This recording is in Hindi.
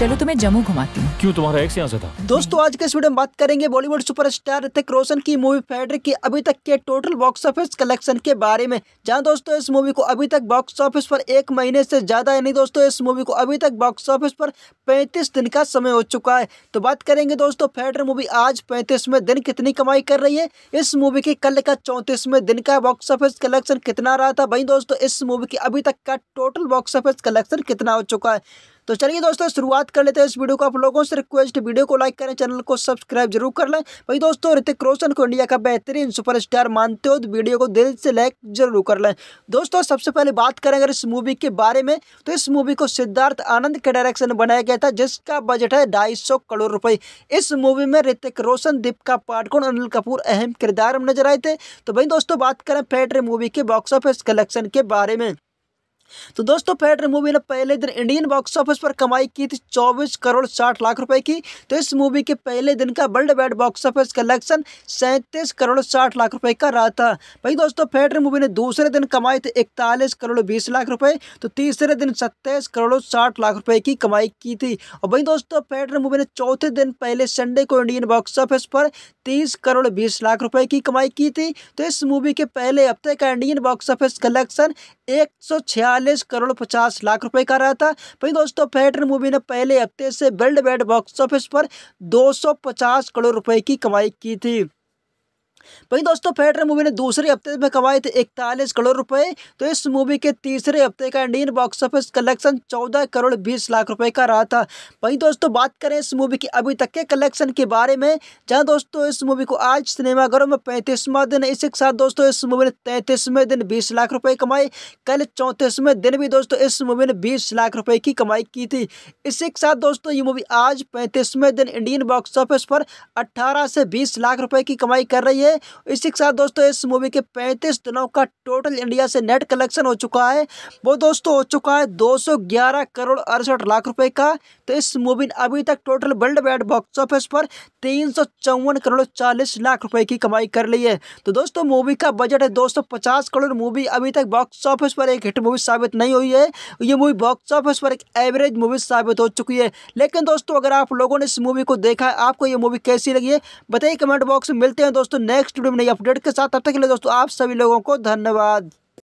चलो तुम्हें तो जम्मू घुमाती हूँ क्यों तुम्हारा एक्स यहाँ से था दोस्तों आज के इस वीडियो में बात करेंगे बॉलीवुड सुपरस्टार ऋतिक रोशन की मूवी फेडर की अभी तक के टोटल बॉक्स ऑफिस कलेक्शन के बारे में जहाँ दोस्तों इस मूवी को अभी तक बॉक्स ऑफिस पर एक महीने से ज्यादा यानी दोस्तों इस मूवी को अभी तक बॉक्स ऑफिस पर पैंतीस दिन का समय हो चुका है तो बात करेंगे दोस्तों फेडर मूवी आज पैंतीसवें दिन कितनी कमाई कर रही है इस मूवी के कल का चौंतीसवें दिन का बॉक्स ऑफिस कलेक्शन कितना रहा था वही दोस्तों इस मूवी की अभी तक का टोटल बॉक्स ऑफिस कलेक्शन कितना हो चुका है तो चलिए दोस्तों शुरुआत कर लेते हैं इस वीडियो को आप लोगों से रिक्वेस्ट वीडियो को लाइक करें चैनल को सब्सक्राइब जरूर कर लें भाई दोस्तों ऋतिक रोशन को इंडिया का बेहतरीन सुपरस्टार मानते हो तो वीडियो को दिल से लाइक जरूर कर लें दोस्तों सबसे पहले बात करें अगर इस मूवी के बारे में तो इस मूवी को सिद्धार्थ आनंद के डायरेक्शन बनाया गया था जिसका बजट है ढाई करोड़ रुपये इस मूवी में ऋतिक रोशन दीपिका पाटकोण अनिल कपूर अहम किरदार नजर आए थे तो भाई दोस्तों बात करें फेटरी मूवी के बॉक्स ऑफिस कलेक्शन के बारे में तो दोस्तों पैटर मूवी ने पहले दिन इंडियन बॉक्स ऑफिस पर कमाई की थी चौबीस करोड़ साठ लाख रुपए की तो इस मूवी के पहले दिन का world wide box office collection सैंतीस करोड़ साठ लाख रुपए का रहा था भाई दोस्तों पैटर मूवी ने दूसरे दिन कमाई थी इकतालीस करोड़ बीस लाख रुपए तो तीसरे दिन सत्ताईस करोड़ साठ लाख रुपए की कमाई की थी और भाई दोस्तों पैटर मूवी ने चौथे दिन पहले संडे को इंडियन बॉक्स ऑफिस पर तीस करोड़ बीस लाख रुपए की कमाई की थी तो इस मूवी के पहले हफ्ते का इंडियन बॉक्स ऑफिस कलेक्शन एक चालीस करोड़ पचास लाख रुपए का रहा था वहीं दोस्तों फैटर मूवी ने पहले हफ्ते से वर्ल्ड वाइड बॉक्स ऑफिस पर दो करोड़ रुपए की कमाई की थी वहीं दोस्तों फेडर मूवी ने दूसरे हफ्ते में कमाए थे इकतालीस करोड़ रुपए तो इस मूवी के तीसरे हफ्ते का इंडियन बॉक्स ऑफिस कलेक्शन चौदह करोड़ बीस लाख रुपए का रहा था वही दोस्तों बात करें इस मूवी की अभी तक के कलेक्शन के बारे में जहां दोस्तों इस मूवी को आज सिनेमाघरों में पैंतीसवा दिन इसी के साथ दोस्तों इस मूवी ने तैंतीसवें दिन बीस लाख रुपये कमाए कल चौंतीसवें दिन भी दोस्तों इस मूवी ने बीस लाख रुपये की कमाई की थी इसी के साथ दोस्तों ये मूवी आज पैंतीसवें दिन इंडियन बॉक्स ऑफिस पर अट्ठारह से बीस लाख रुपये की कमाई कर रही है है इसी के साथ दोस्तों इस मूवी के पैंतीस दिनों का टोटल इंडिया से नेट कलेक्शन हो चुका है वो दोस्तों हो चुका है 211 करोड़ अड़सठ लाख रुपए का तो इस मूवी ने अभी तक total world wide box office पर तीन करोड़ चालीस लाख रुपए की कमाई कर ली है तो दोस्तों मूवी का बजट है दो करोड़ मूवी अभी तक बॉक्स ऑफिस पर एक हिट मूवी साबित नहीं हुई है ये मूवी बॉक्स ऑफिस पर एक एवरेज मूवी साबित हो चुकी है लेकिन दोस्तों अगर आप लोगों ने इस मूवी को देखा है आपको ये मूवी कैसी लगी है बताइए कमेंट बॉक्स में मिलते हैं दोस्तों नेक्स्ट नेक्स्ट वीडियो में नई अपडेट के साथ तब तक के लिए दोस्तों आप सभी लोगों को धन्यवाद